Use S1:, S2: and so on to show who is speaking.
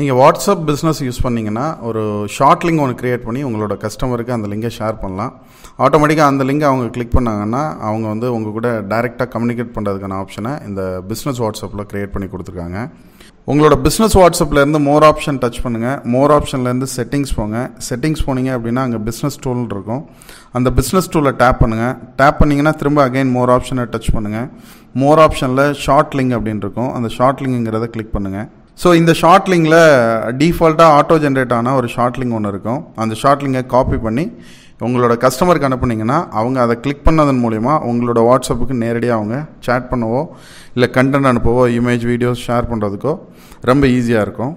S1: நீங்கள் WhatsApp business use பண்ணிங்கன்னா ஒரு ஷார்ட் லிங்க் ஒன்று க்ரியேட் பண்ணி உங்களோட கஸ்டமருக்கு அந்த லிங்கை ஷேர் பண்ணலாம் ஆட்டோமேட்டிக்காக அந்த லிங்கை அவங்க கிளிக் பண்ணாங்கன்னா அவங்க வந்து உங்கள் கூட டைரெக்டாக கம்யூனிகேட் பண்ணுறதுக்கான ஆப்ஷனை இந்த பிஸ்னஸ் வாட்ஸ்அப்பில் க்ரியேட் பண்ணி கொடுத்துருக்காங்க உங்களோட பிஸ்னஸ் வாட்ஸ்அப்லேருந்து மோர் ஆப்ஷன் டச் பண்ணுங்கள் மோர் ஆப்ஷன்லேருந்து செட்டிங்ஸ் போங்க செட்டிங்ஸ் போனீங்க அப்படின்னா அங்கே பிஸ்னஸ் டூல் இருக்கும் அந்த பிஸ்னஸ் டூலை டேப் பண்ணுங்கள் டேப் பண்ணிங்கன்னா திரும்ப அகைன் மோர் ஆப்ஷனை டச் பண்ணுங்கள் மோர் ஆப்ஷனில் ஷார்ட் லிங்க் அப்படின்னு இருக்கும் அந்த ஷார்ட் லிங்குங்கிறத கிளிக் பண்ணுங்கள் ஸோ இந்த ஷார்ட்லிங்கில் டிஃபால்ட்டாக ஆட்டோ ஜென்ரேட் ஆன ஒரு ஷார்ட்லிங் ஒன்று இருக்கும் அந்த ஷார்ட்லிங்கை காப்பி பண்ணி உங்களோட கஸ்டமருக்கு அனுப்புனீங்கன்னா அவங்க அதை கிளிக் பண்ணதன் மூலிமா உங்களோட வாட்ஸ்அப்புக்கு நேரடியாக அவங்க சேட் பண்ணவோ இல்லை கண்டென்ட் அனுப்பவோ இமேஜ் வீடியோஸ் ஷேர் பண்ணுறதுக்கோ ரொம்ப
S2: ஈஸியாக இருக்கும்